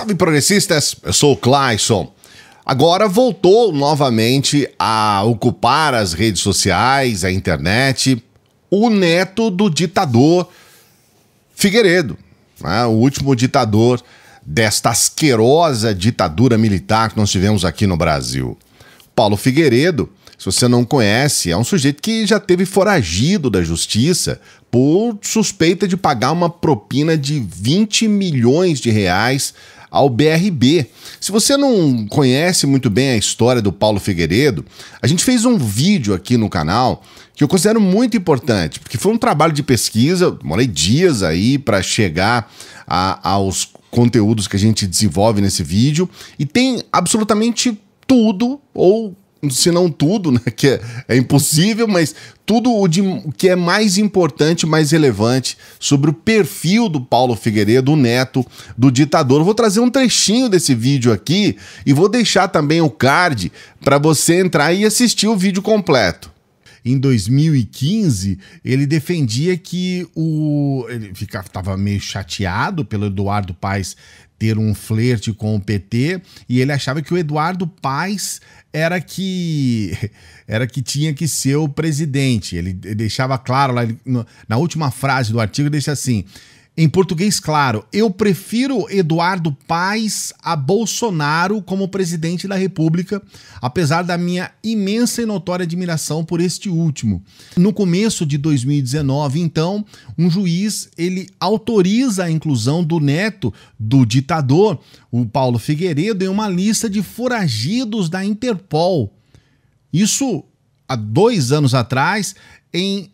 Salve progressistas, eu sou o Clayson. Agora voltou novamente a ocupar as redes sociais, a internet, o neto do ditador Figueiredo, né? o último ditador desta asquerosa ditadura militar que nós tivemos aqui no Brasil. Paulo Figueiredo, se você não conhece, é um sujeito que já teve foragido da justiça por suspeita de pagar uma propina de 20 milhões de reais ao BRB. Se você não conhece muito bem a história do Paulo Figueiredo, a gente fez um vídeo aqui no canal que eu considero muito importante, porque foi um trabalho de pesquisa, morei dias aí para chegar a, aos conteúdos que a gente desenvolve nesse vídeo e tem absolutamente tudo ou se não tudo, né? que é, é impossível, mas tudo o de, que é mais importante, mais relevante sobre o perfil do Paulo Figueiredo, o neto do ditador. vou trazer um trechinho desse vídeo aqui e vou deixar também o card para você entrar e assistir o vídeo completo em 2015, ele defendia que o. Ele estava meio chateado pelo Eduardo Paes ter um flerte com o PT e ele achava que o Eduardo Paes era que era que tinha que ser o presidente. Ele deixava claro lá na última frase do artigo deixa assim: em português, claro, eu prefiro Eduardo Paes a Bolsonaro como presidente da República, apesar da minha imensa e notória admiração por este último. No começo de 2019, então, um juiz ele autoriza a inclusão do neto do ditador, o Paulo Figueiredo, em uma lista de foragidos da Interpol. Isso há dois anos atrás, em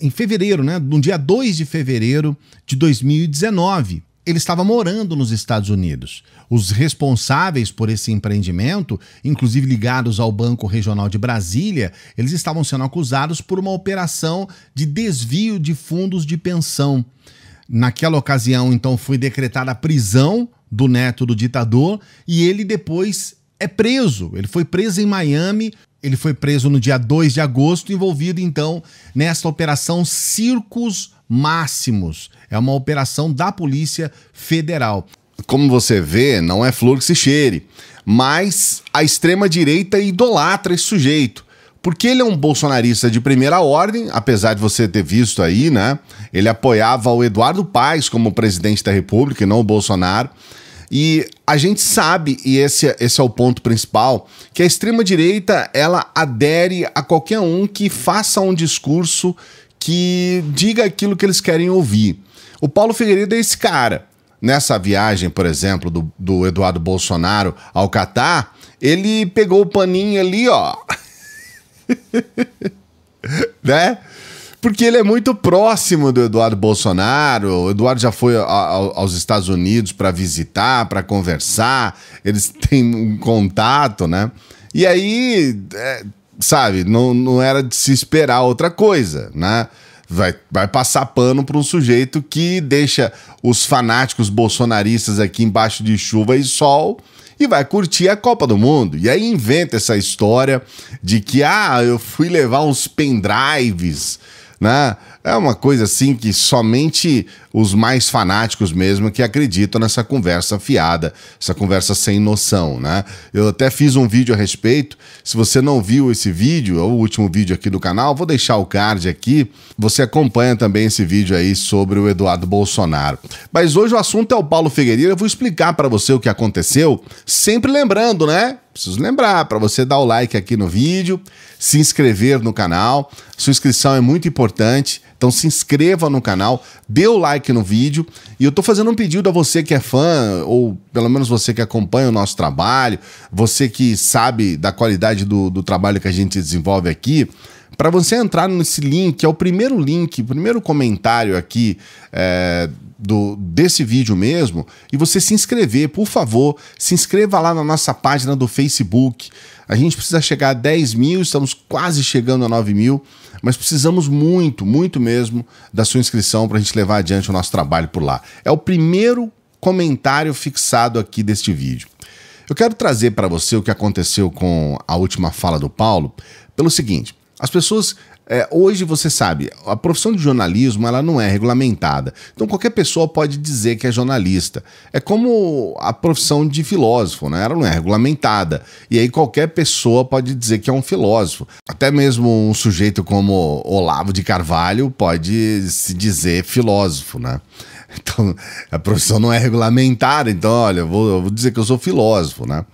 em fevereiro, né? No dia 2 de fevereiro de 2019. Ele estava morando nos Estados Unidos. Os responsáveis por esse empreendimento, inclusive ligados ao Banco Regional de Brasília, eles estavam sendo acusados por uma operação de desvio de fundos de pensão. Naquela ocasião, então, foi decretada a prisão do neto do ditador e ele depois é preso. Ele foi preso em Miami ele foi preso no dia 2 de agosto, envolvido então nesta operação Circos Máximos. É uma operação da Polícia Federal. Como você vê, não é flor que se cheire, mas a extrema-direita idolatra esse sujeito. Porque ele é um bolsonarista de primeira ordem, apesar de você ter visto aí, né? Ele apoiava o Eduardo Paes como presidente da República e não o Bolsonaro. E a gente sabe, e esse, esse é o ponto principal, que a extrema-direita ela adere a qualquer um que faça um discurso que diga aquilo que eles querem ouvir. O Paulo Figueiredo é esse cara. Nessa viagem, por exemplo, do, do Eduardo Bolsonaro ao Catar, ele pegou o paninho ali, ó. né? porque ele é muito próximo do Eduardo Bolsonaro. O Eduardo já foi a, a, aos Estados Unidos para visitar, para conversar. Eles têm um contato, né? E aí, é, sabe, não, não era de se esperar outra coisa, né? Vai, vai passar pano para um sujeito que deixa os fanáticos bolsonaristas aqui embaixo de chuva e sol e vai curtir a Copa do Mundo. E aí inventa essa história de que, ah, eu fui levar uns pendrives né? É uma coisa assim que somente os mais fanáticos mesmo que acreditam nessa conversa fiada, essa conversa sem noção, né? Eu até fiz um vídeo a respeito. Se você não viu esse vídeo, é o último vídeo aqui do canal, vou deixar o card aqui. Você acompanha também esse vídeo aí sobre o Eduardo Bolsonaro. Mas hoje o assunto é o Paulo Figueiredo. Eu vou explicar para você o que aconteceu, sempre lembrando, né? preciso lembrar para você dar o like aqui no vídeo, se inscrever no canal. Sua inscrição é muito importante, então se inscreva no canal, dê o like no vídeo. E eu estou fazendo um pedido a você que é fã, ou pelo menos você que acompanha o nosso trabalho, você que sabe da qualidade do, do trabalho que a gente desenvolve aqui. Para você entrar nesse link, é o primeiro link, o primeiro comentário aqui é, do, desse vídeo mesmo, e você se inscrever, por favor, se inscreva lá na nossa página do Facebook. A gente precisa chegar a 10 mil, estamos quase chegando a 9 mil, mas precisamos muito, muito mesmo da sua inscrição para a gente levar adiante o nosso trabalho por lá. É o primeiro comentário fixado aqui deste vídeo. Eu quero trazer para você o que aconteceu com a última fala do Paulo, pelo seguinte: as pessoas é, hoje você sabe, a profissão de jornalismo ela não é regulamentada. Então qualquer pessoa pode dizer que é jornalista. É como a profissão de filósofo, né? Ela não é regulamentada. E aí qualquer pessoa pode dizer que é um filósofo. Até mesmo um sujeito como Olavo de Carvalho pode se dizer filósofo, né? Então a profissão não é regulamentada. Então olha, vou, vou dizer que eu sou filósofo, né?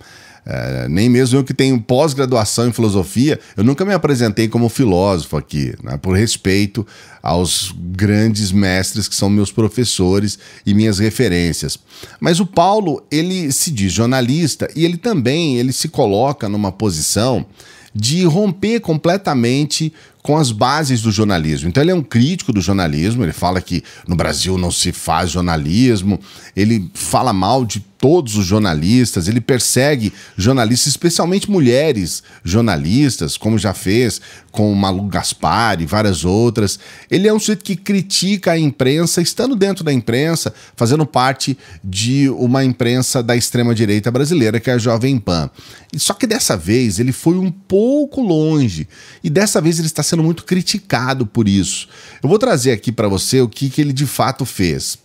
É, nem mesmo eu que tenho pós-graduação em filosofia, eu nunca me apresentei como filósofo aqui, né, por respeito aos grandes mestres que são meus professores e minhas referências. Mas o Paulo, ele se diz jornalista e ele também ele se coloca numa posição de romper completamente com as bases do jornalismo. Então ele é um crítico do jornalismo, ele fala que no Brasil não se faz jornalismo, ele fala mal de todos os jornalistas, ele persegue jornalistas, especialmente mulheres jornalistas, como já fez com Malu Gaspar e várias outras. Ele é um sujeito que critica a imprensa, estando dentro da imprensa, fazendo parte de uma imprensa da extrema-direita brasileira, que é a Jovem Pan. Só que dessa vez ele foi um pouco longe, e dessa vez ele está sendo sendo muito criticado por isso. Eu vou trazer aqui para você o que, que ele de fato fez.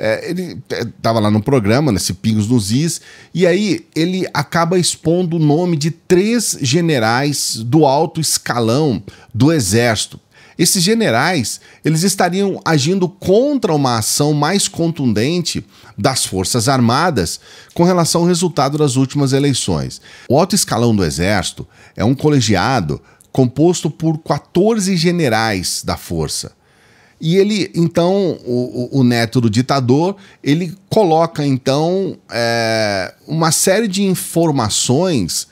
É, ele estava é, lá no programa, nesse né, Pingos nos Is, e aí ele acaba expondo o nome de três generais do alto escalão do Exército. Esses generais, eles estariam agindo contra uma ação mais contundente das Forças Armadas com relação ao resultado das últimas eleições. O alto escalão do Exército é um colegiado composto por 14 generais da força. E ele, então, o, o neto do ditador, ele coloca, então, é, uma série de informações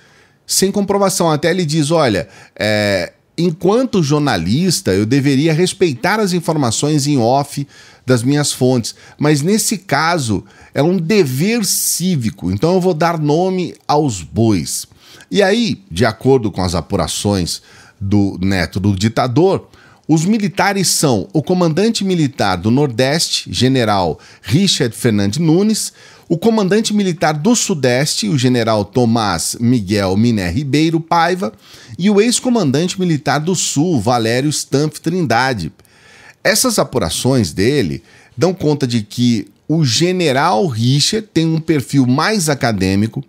sem comprovação. Até ele diz: olha, é, enquanto jornalista, eu deveria respeitar as informações em off das minhas fontes, mas nesse caso é um dever cívico, então eu vou dar nome aos bois. E aí, de acordo com as apurações do neto do ditador, os militares são o comandante militar do Nordeste, general Richard Fernandes Nunes, o comandante militar do Sudeste, o general Tomás Miguel Miné Ribeiro Paiva, e o ex-comandante militar do Sul, Valério Stamp Trindade. Essas apurações dele dão conta de que o general Richard tem um perfil mais acadêmico,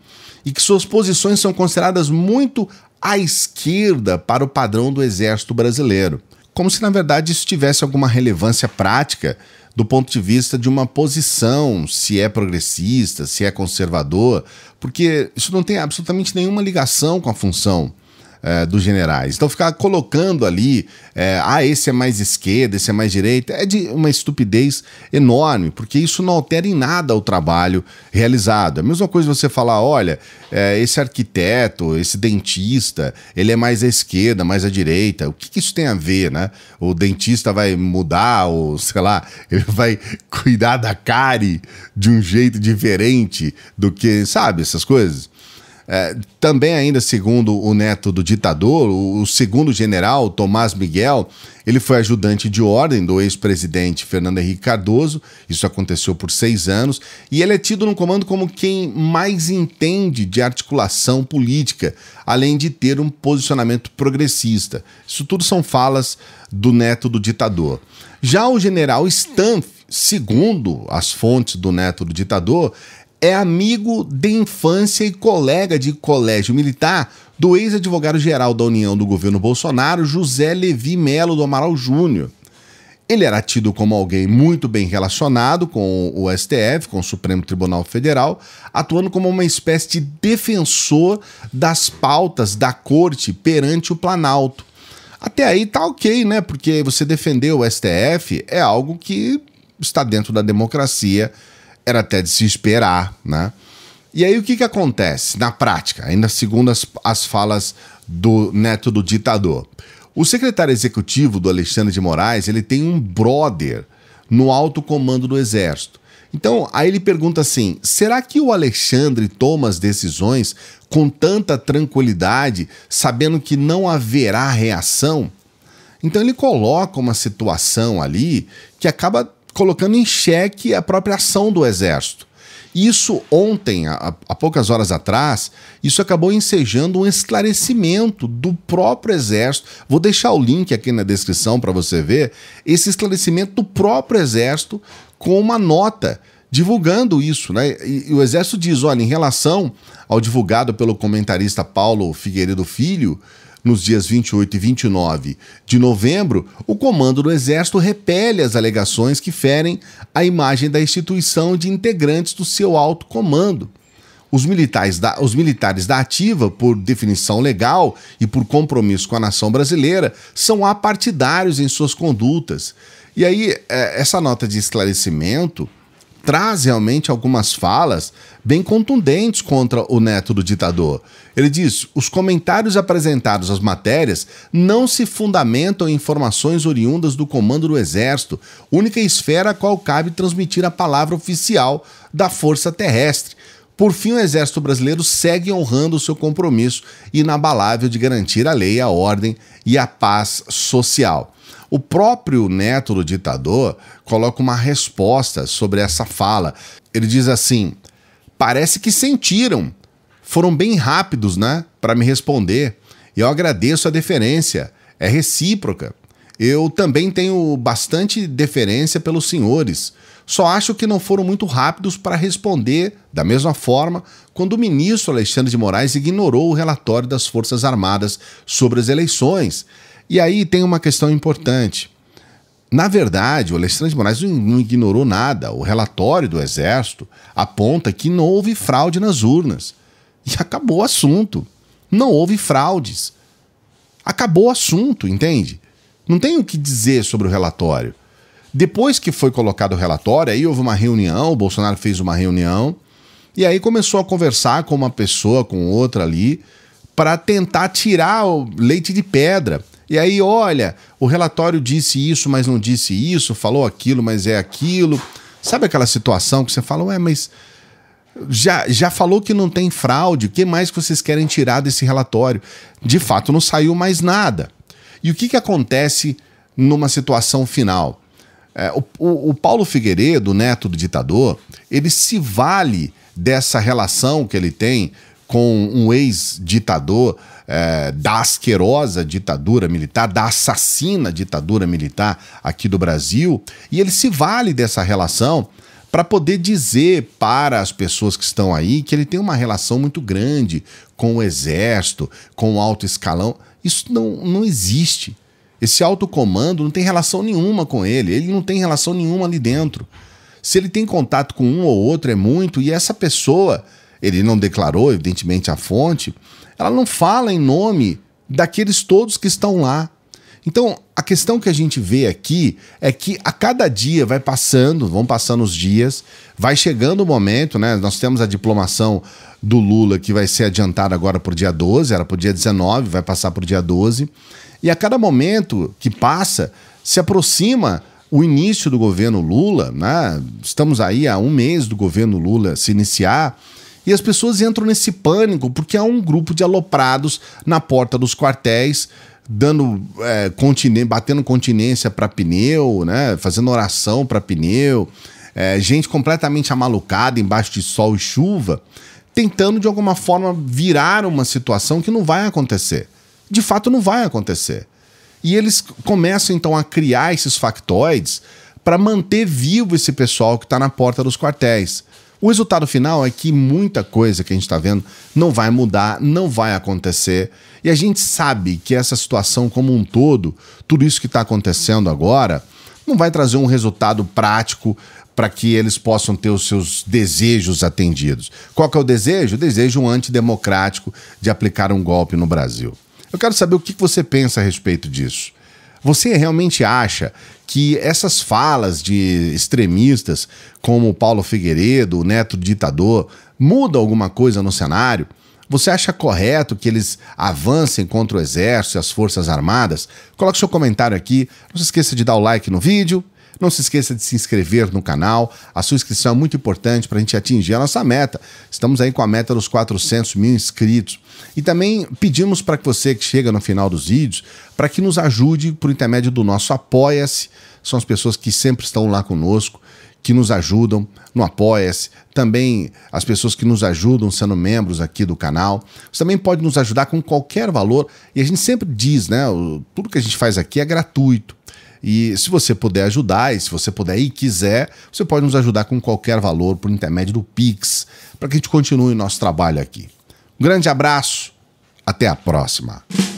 e que suas posições são consideradas muito à esquerda para o padrão do Exército Brasileiro. Como se, na verdade, isso tivesse alguma relevância prática do ponto de vista de uma posição, se é progressista, se é conservador, porque isso não tem absolutamente nenhuma ligação com a função é, dos generais. Então ficar colocando ali, é, ah, esse é mais esquerda, esse é mais direita, é de uma estupidez enorme, porque isso não altera em nada o trabalho realizado. É a mesma coisa você falar, olha, é, esse arquiteto, esse dentista, ele é mais à esquerda, mais à direita. O que, que isso tem a ver, né? O dentista vai mudar, ou sei lá, ele vai cuidar da cárie de um jeito diferente do que, sabe, essas coisas. É, também, ainda segundo o neto do ditador, o, o segundo general, Tomás Miguel, ele foi ajudante de ordem do ex-presidente Fernando Henrique Cardoso, isso aconteceu por seis anos, e ele é tido no comando como quem mais entende de articulação política, além de ter um posicionamento progressista. Isso tudo são falas do neto do ditador. Já o general Stanf, segundo as fontes do neto do ditador, é amigo de infância e colega de colégio militar do ex-advogado-geral da União do governo Bolsonaro, José Levi Melo do Amaral Júnior. Ele era tido como alguém muito bem relacionado com o STF, com o Supremo Tribunal Federal, atuando como uma espécie de defensor das pautas da corte perante o Planalto. Até aí tá ok, né? Porque você defender o STF é algo que está dentro da democracia era até de se esperar, né? E aí o que, que acontece na prática, ainda segundo as, as falas do neto do ditador? O secretário executivo do Alexandre de Moraes, ele tem um brother no alto comando do exército. Então, aí ele pergunta assim: será que o Alexandre toma as decisões com tanta tranquilidade, sabendo que não haverá reação? Então ele coloca uma situação ali que acaba colocando em xeque a própria ação do Exército. Isso ontem, há, poucas horas atrás, isso acabou ensejando um esclarecimento do próprio Exército. Vou deixar o link aqui na descrição para você ver esse esclarecimento do próprio Exército com uma nota divulgando isso, né? E, o Exército diz: olha, em relação ao divulgado pelo comentarista Paulo Figueiredo Filho, nos dias 28 e 29 de novembro, o comando do Exército repele as alegações que ferem a imagem da instituição de integrantes do seu alto comando. Os militares, da, os militares da ativa, por definição legal e por compromisso com a nação brasileira, são apartidários em suas condutas. E aí, é, essa nota de esclarecimento traz realmente algumas falas bem contundentes contra o neto do ditador. Ele diz: os comentários apresentados às matérias não se fundamentam em informações oriundas do comando do Exército, única esfera a qual cabe transmitir a palavra oficial da Força Terrestre. Por fim, o Exército Brasileiro segue honrando o seu compromisso inabalável de garantir a lei, a ordem e a paz social. O próprio neto do ditador coloca uma resposta sobre essa fala. Ele diz assim: parece que sentiram. Foram bem rápidos, né? Para me responder. E eu agradeço a deferência. É recíproca. Eu também tenho bastante deferência pelos senhores. Só acho que não foram muito rápidos para responder da mesma forma quando o ministro Alexandre de Moraes ignorou o relatório das Forças Armadas sobre as eleições e aí tem uma questão importante. Na verdade, o Alexandre de Moraes não ignorou nada. O relatório do Exército aponta que não houve fraude nas urnas. E acabou o assunto. Não houve fraudes. Acabou o assunto, entende? Não tem o que dizer sobre o relatório. Depois que foi colocado o relatório, aí houve uma reunião, o Bolsonaro fez uma reunião, e aí começou a conversar com uma pessoa, com outra ali, para tentar tirar o leite de pedra e aí, olha, o relatório disse isso, mas não disse isso, falou aquilo, mas é aquilo. Sabe aquela situação que você fala, ué, mas já, já falou que não tem fraude, o que mais que vocês querem tirar desse relatório? De fato, não saiu mais nada. E o que, que acontece numa situação final? É, o, o, o Paulo Figueiredo, neto do ditador, ele se vale dessa relação que ele tem com um ex-ditador é, da asquerosa ditadura militar, da assassina ditadura militar aqui do Brasil, e ele se vale dessa relação para poder dizer para as pessoas que estão aí que ele tem uma relação muito grande com o exército, com o alto escalão. Isso não, não existe. Esse alto comando não tem relação nenhuma com ele, ele não tem relação nenhuma ali dentro. Se ele tem contato com um ou outro, é muito, e essa pessoa, ele não declarou, evidentemente, a fonte, ela não fala em nome daqueles todos que estão lá. Então, a questão que a gente vê aqui é que a cada dia vai passando, vão passando os dias, vai chegando o momento, né? Nós temos a diplomação do Lula que vai ser adiantada agora para o dia 12, era para o dia 19, vai passar para o dia 12. E a cada momento que passa, se aproxima o início do governo Lula, né? Estamos aí a um mês do governo Lula se iniciar e as pessoas entram nesse pânico porque há um grupo de aloprados na porta dos quartéis dando é, batendo continência para pneu, né? Fazendo oração para pneu, é, gente completamente amalucada embaixo de sol e chuva, tentando de alguma forma virar uma situação que não vai acontecer. De fato, não vai acontecer. E eles começam então a criar esses factoides para manter vivo esse pessoal que está na porta dos quartéis. O resultado final é que muita coisa que a gente está vendo não vai mudar, não vai acontecer. E a gente sabe que essa situação como um todo, tudo isso que está acontecendo agora, não vai trazer um resultado prático para que eles possam ter os seus desejos atendidos. Qual que é o desejo? O desejo antidemocrático de aplicar um golpe no Brasil. Eu quero saber o que você pensa a respeito disso. Você realmente acha que essas falas de extremistas, como Paulo Figueiredo, o neto ditador, muda alguma coisa no cenário? Você acha correto que eles avancem contra o Exército e as Forças Armadas? Coloque seu comentário aqui. Não se esqueça de dar o like no vídeo não se esqueça de se inscrever no canal. A sua inscrição é muito importante para a gente atingir a nossa meta. Estamos aí com a meta dos 400 mil inscritos. E também pedimos para que você que chega no final dos vídeos, para que nos ajude por intermédio do nosso Apoia-se. São as pessoas que sempre estão lá conosco que nos ajudam no Apoia-se, também as pessoas que nos ajudam sendo membros aqui do canal. Você também pode nos ajudar com qualquer valor e a gente sempre diz, né? Tudo que a gente faz aqui é gratuito. E se você puder ajudar, e se você puder e quiser, você pode nos ajudar com qualquer valor por intermédio do Pix, para que a gente continue o nosso trabalho aqui. Um grande abraço, até a próxima.